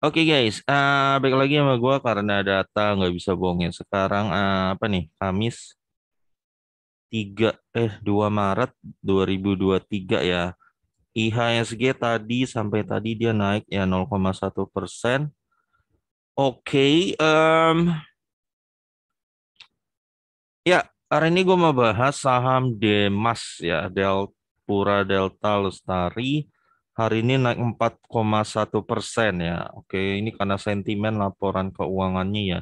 Oke okay guys, uh, balik lagi sama gue karena data nggak bisa bohongin. Sekarang uh, apa nih? Kamis 3 eh 2 Maret 2023 ya. IHSG tadi sampai tadi dia naik ya 0,1 persen. Oke, okay, um, ya hari ini gue mau bahas saham Demas ya Del Pura Delta Lestari hari ini naik 4,1 persen ya. Oke, ini karena sentimen laporan keuangannya ya.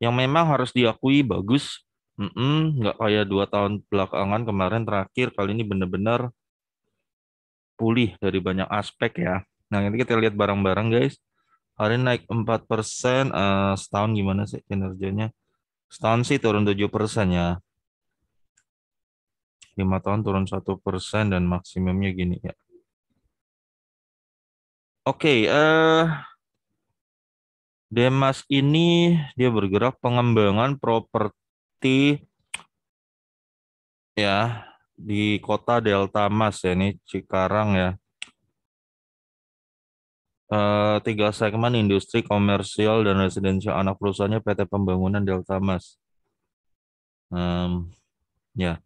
Yang memang harus diakui bagus, mm -mm, nggak kayak dua tahun belakangan kemarin terakhir kali ini benar-benar pulih dari banyak aspek ya. Nah, ini kita lihat barang-barang guys. Hari ini naik 4 persen, uh, setahun gimana sih kinerjanya? Setahun sih turun 7 persen ya. 5 tahun turun 1 persen dan maksimumnya gini ya Oke, okay, uh, eh, Demas ini dia bergerak pengembangan properti ya di kota Delta Mas ya ini Cikarang ya. Uh, tiga segmen industri komersial dan residensial anak perusahaannya PT Pembangunan Delta Mas. Um, ya,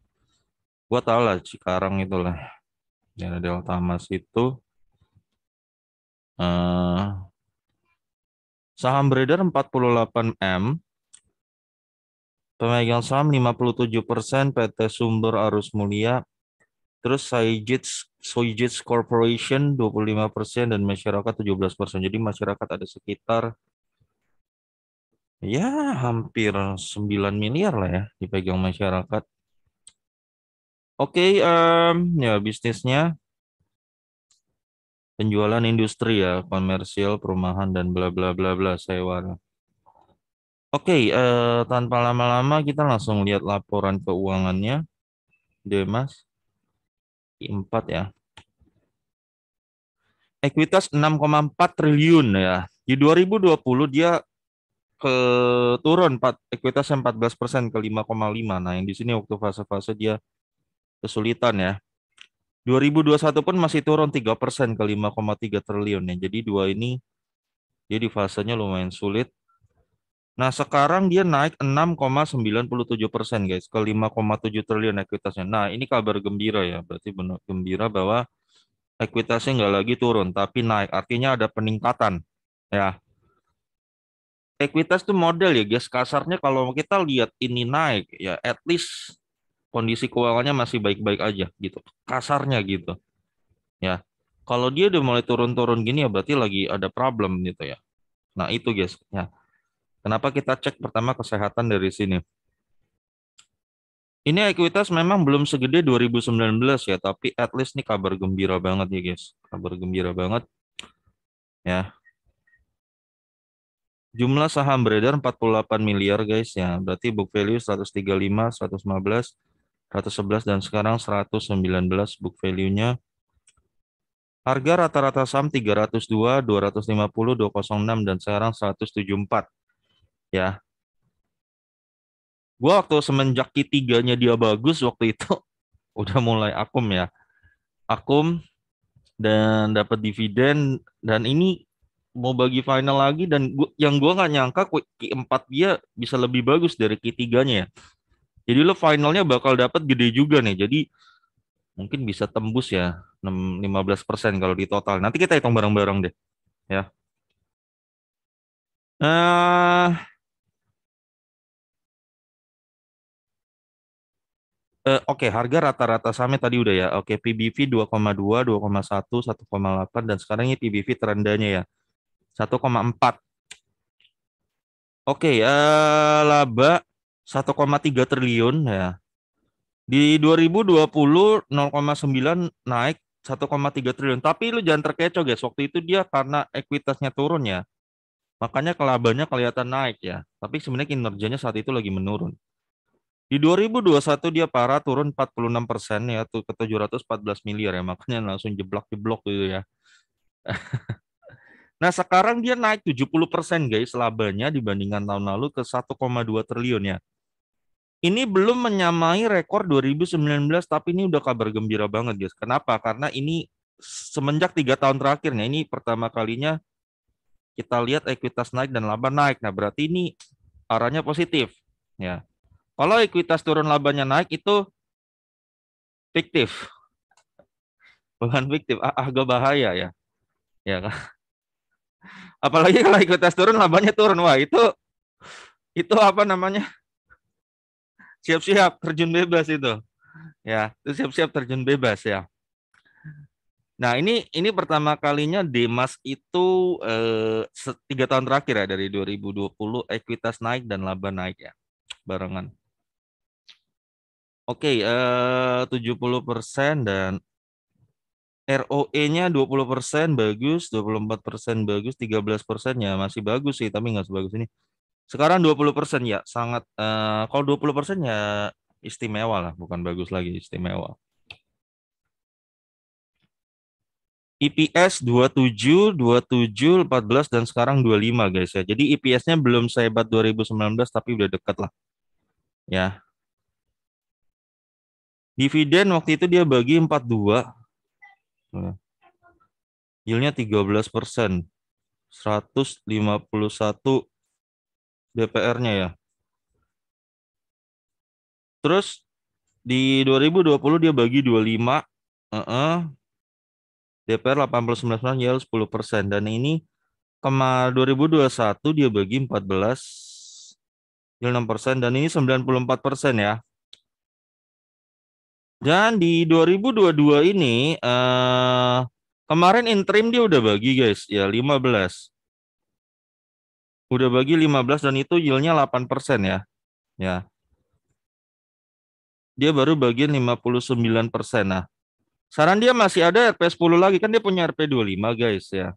gua tahu lah Cikarang itulah. Ya Delta Mas itu Uh, saham beredar 48M, pemegang saham 57% PT Sumber Arus Mulia, terus Sojits, Sojits Corporation 25% dan masyarakat 17%. Jadi masyarakat ada sekitar ya hampir 9 miliar lah ya dipegang masyarakat. Oke, okay, um, ya bisnisnya penjualan industri ya, komersial, perumahan dan bla bla bla bla sewa. Oke, eh, tanpa lama-lama kita langsung lihat laporan keuangannya. Demas I4 ya. Ekuitas 6,4 triliun ya. Di 2020 dia ke turun 4 ekuitas 14% ke 5,5. Nah, yang di sini waktu fase-fase dia kesulitan ya. 2021 pun masih turun 3 persen ke 5,3 triliun ya. Jadi dua ini dia di fasenya lumayan sulit. Nah sekarang dia naik 6,97 persen guys ke 5,7 triliun ekuitasnya. Nah ini kabar gembira ya. Berarti benar gembira bahwa ekuitasnya nggak lagi turun tapi naik. Artinya ada peningkatan ya. Ekuitas itu model ya guys. Kasarnya kalau kita lihat ini naik ya at least kondisi keuangannya masih baik-baik aja gitu kasarnya gitu ya kalau dia udah mulai turun-turun gini ya berarti lagi ada problem gitu ya nah itu guys ya kenapa kita cek pertama kesehatan dari sini ini ekuitas memang belum segede 2019 ya, tapi at least nih kabar gembira banget ya guys. Kabar gembira banget. Ya. Jumlah saham beredar 48 miliar guys ya. Berarti book value 135, 115, 111 dan sekarang 119 book value-nya. Harga rata-rata saham 302, 250, 206 dan sekarang 174. Ya. Gua waktu semenjak ketiganya dia bagus waktu itu udah mulai akum ya. Akum dan dapat dividen dan ini mau bagi final lagi dan gua, yang gue nggak nyangka Q4 dia bisa lebih bagus dari Q3-nya ya. Jadi lo finalnya bakal dapat gede juga nih. Jadi mungkin bisa tembus ya 15 persen kalau di total. Nanti kita hitung bareng-bareng deh, ya. Uh, Uh, Oke, okay, harga rata-rata sahamnya tadi udah ya. Oke, okay, PBV 2,2, 2,1, 1,8 dan sekarang ini PBV terendahnya ya. 1,4. Oke, okay, uh, eh, laba 1,3 triliun ya. Di 2020 0,9 naik 1,3 triliun. Tapi lu jangan terkecoh guys, waktu itu dia karena ekuitasnya turun ya. Makanya kelabanya kelihatan naik ya. Tapi sebenarnya kinerjanya saat itu lagi menurun. Di 2021 dia parah turun 46 persen ya ke 714 miliar ya. Makanya langsung jeblok-jeblok gitu ya. nah sekarang dia naik 70 persen guys labanya dibandingkan tahun lalu ke 1,2 triliun ya. Ini belum menyamai rekor 2019, tapi ini udah kabar gembira banget, guys. Kenapa? Karena ini semenjak tiga tahun terakhirnya, ini pertama kalinya kita lihat ekuitas naik dan laba naik. Nah, berarti ini arahnya positif. Ya. Kalau ekuitas turun labanya naik itu fiktif. Bukan fiktif, ah, agak bahaya ya. Ya kan? Apalagi kalau ekuitas turun labanya turun. Wah, itu itu apa namanya? siap-siap terjun bebas itu. Ya, itu siap-siap terjun bebas ya. Nah, ini ini pertama kalinya Demas itu eh, tiga tahun terakhir ya dari 2020 ekuitas naik dan laba naik ya barengan. Oke, eh, 70% dan ROE-nya 20% bagus, 24% bagus, 13% ya masih bagus sih, tapi nggak sebagus ini. Sekarang 20% ya, sangat uh, kalau 20% ya istimewa lah, bukan bagus lagi istimewa. IPS 27, 27, 14 dan sekarang 25 guys ya. Jadi IPS-nya belum sehebat 2019 tapi udah deket lah. Ya. Dividen waktu itu dia bagi 42. Yieldnya 13 persen. 151 DPR-nya ya. Terus di 2020 dia bagi 25 uh -uh, DPR 89 yield 10 persen dan ini kemar 2021 dia bagi 14 6 persen dan ini 94 persen ya. Dan di 2022 ini uh, kemarin interim dia udah bagi guys ya 15 udah bagi 15 dan itu yieldnya 8% ya. Ya. Dia baru bagian 59%. Nah, saran dia masih ada RP10 lagi. Kan dia punya RP25 guys ya.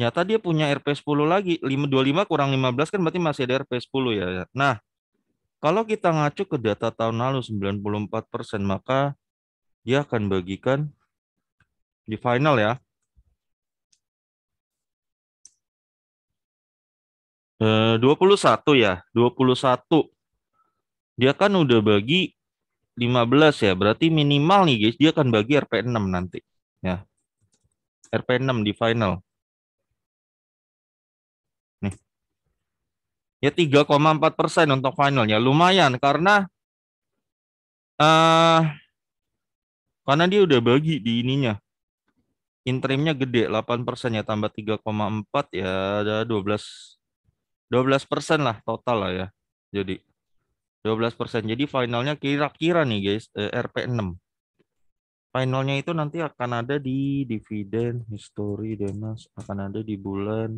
Nyata dia punya RP10 lagi. lima kurang 15 kan berarti masih ada RP10 ya, ya. Nah, kalau kita ngacu ke data tahun lalu 94%, maka dia akan bagikan di final ya. 21 eh, ya, 21. Dia kan udah bagi 15 ya, berarti minimal nih guys, dia akan bagi RP6 nanti. Ya. RP6 di final. Nih. Ya 3,4 persen untuk finalnya. Lumayan, karena uh, karena dia udah bagi di ininya. Interimnya gede, 8 persen ya, tambah 3,4 ya, ada 12 12 persen lah total lah ya. Jadi 12 persen. Jadi finalnya kira-kira nih guys eh, RP6. Finalnya itu nanti akan ada di dividen, history, demas, akan ada di bulan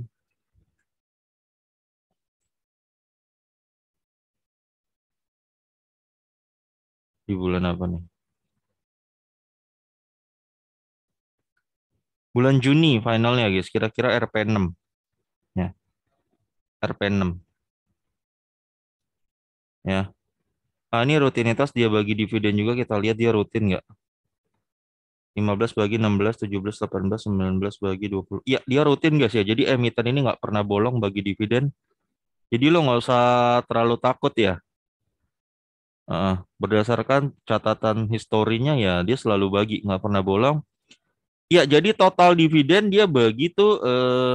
di bulan apa nih? Bulan Juni finalnya guys, kira-kira RP6. RP6. Ya. Nah, ini rutinitas dia bagi dividen juga kita lihat dia rutin nggak? 15 bagi 16, 17, 18, 19 bagi 20. Iya, dia rutin guys ya. Jadi emiten ini nggak pernah bolong bagi dividen. Jadi lo nggak usah terlalu takut ya. Uh, berdasarkan catatan historinya ya dia selalu bagi nggak pernah bolong. Ya jadi total dividen dia bagi tuh eh,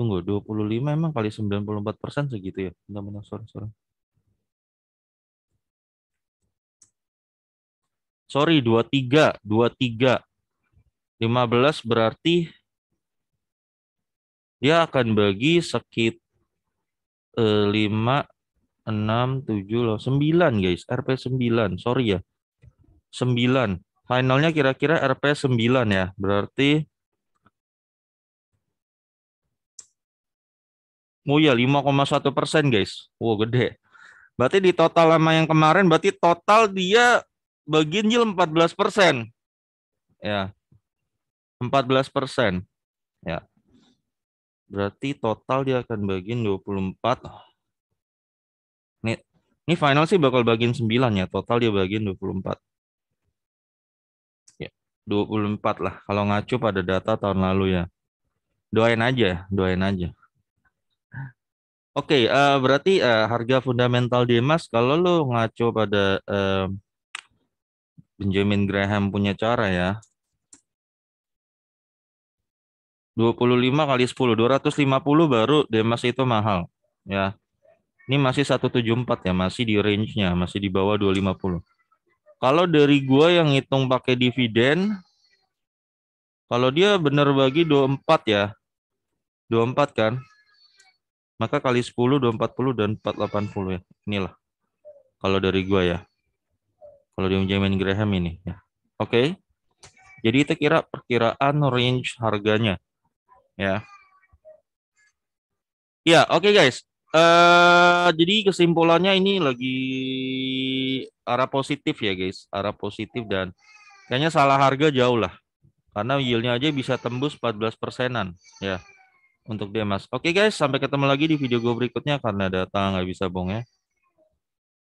Tunggu, 25 emang kali 94 persen segitu ya? Bentar-bentar, sorry, sorry. Sorry, 23, 23. 15 berarti dia akan bagi sekit eh, 5, 6, 7, loh. 9 guys, RP 9, sorry ya. 9, finalnya kira-kira RP 9 ya, berarti Oh iya 5,1 persen guys. Wow gede. Berarti di total lama yang kemarin berarti total dia bagian yield 14 persen. Ya. 14 persen. Ya. Berarti total dia akan bagian 24. Ini, ini final sih bakal bagian 9 ya. Total dia bagian 24. Ya, 24 lah. Kalau ngacu pada data tahun lalu ya. Doain aja, doain aja. Oke, okay, uh, eh, berarti uh, harga fundamental di emas kalau lo ngaco pada uh, Benjamin Graham punya cara ya. 25 kali 10, 250 baru Demas itu mahal. Ya. Ini masih 174 ya, masih di range-nya, masih di bawah 250. Kalau dari gua yang ngitung pakai dividen, kalau dia bener bagi 24 ya. 24 kan? Maka kali 10, 240, dan 480 ya. Inilah. Kalau dari gua ya. Kalau di Benjamin Graham ini. ya Oke. Okay. Jadi kita kira perkiraan range harganya. Ya. Ya, oke okay guys. Uh, jadi kesimpulannya ini lagi arah positif ya guys, arah positif dan kayaknya salah harga jauh lah. Karena yieldnya aja bisa tembus 14 persenan ya untuk dia mas. Oke guys, sampai ketemu lagi di video gue berikutnya karena datang nggak bisa bong ya.